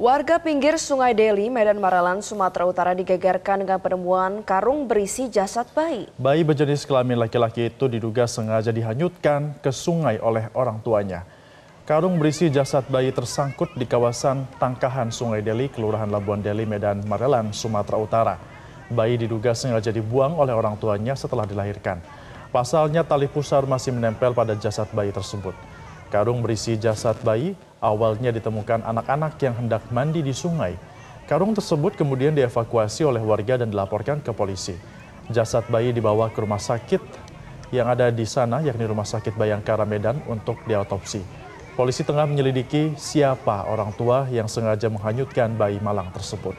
Warga pinggir Sungai Deli, Medan Maralan, Sumatera Utara digegerkan dengan penemuan karung berisi jasad bayi. Bayi berjenis kelamin laki-laki itu diduga sengaja dihanyutkan ke sungai oleh orang tuanya. Karung berisi jasad bayi tersangkut di kawasan Tangkahan Sungai Deli, Kelurahan Labuan Deli, Medan Maralan, Sumatera Utara. Bayi diduga sengaja dibuang oleh orang tuanya setelah dilahirkan. Pasalnya tali pusar masih menempel pada jasad bayi tersebut. Karung berisi jasad bayi awalnya ditemukan anak-anak yang hendak mandi di sungai. Karung tersebut kemudian dievakuasi oleh warga dan dilaporkan ke polisi. Jasad bayi dibawa ke rumah sakit yang ada di sana, yakni Rumah Sakit Bayangkara Medan untuk diautopsi. Polisi tengah menyelidiki siapa orang tua yang sengaja menghanyutkan bayi malang tersebut.